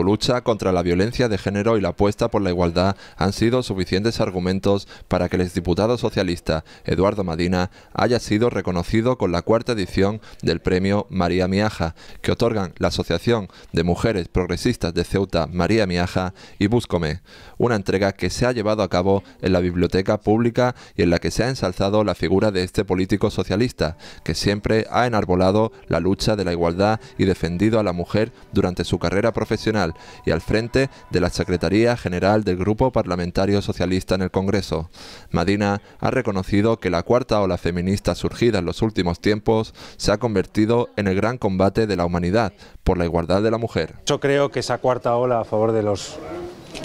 Su lucha contra la violencia de género y la apuesta por la igualdad han sido suficientes argumentos para que el exdiputado socialista Eduardo Madina haya sido reconocido con la cuarta edición del premio María Miaja, que otorgan la Asociación de Mujeres Progresistas de Ceuta María Miaja y Búscome, una entrega que se ha llevado a cabo en la Biblioteca Pública y en la que se ha ensalzado la figura de este político socialista, que siempre ha enarbolado la lucha de la igualdad y defendido a la mujer durante su carrera profesional y al frente de la Secretaría General del Grupo Parlamentario Socialista en el Congreso. Madina ha reconocido que la cuarta ola feminista surgida en los últimos tiempos se ha convertido en el gran combate de la humanidad por la igualdad de la mujer. Yo creo que esa cuarta ola a favor de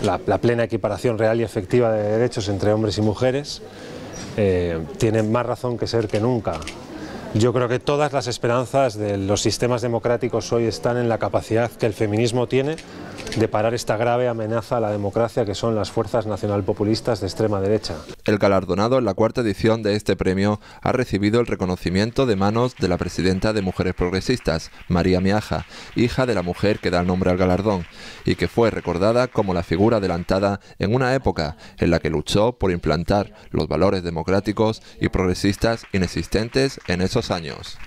la, plena equiparación real y efectiva de derechos entre hombres y mujeres eh, tiene más razón que ser que nunca. Yo creo que todas las esperanzas de los sistemas democráticos hoy están en la capacidad que el feminismo tiene de parar esta grave amenaza a la democracia que son las fuerzas nacionalpopulistas de extrema derecha. El galardonado en la cuarta edición de este premio ha recibido el reconocimiento de manos de la presidenta de Mujeres Progresistas, María Miaja, hija de la mujer que da el nombre al galardón, y que fue recordada como la figura adelantada en una época en la que luchó por implantar los valores democráticos y progresistas inexistentes en esos años.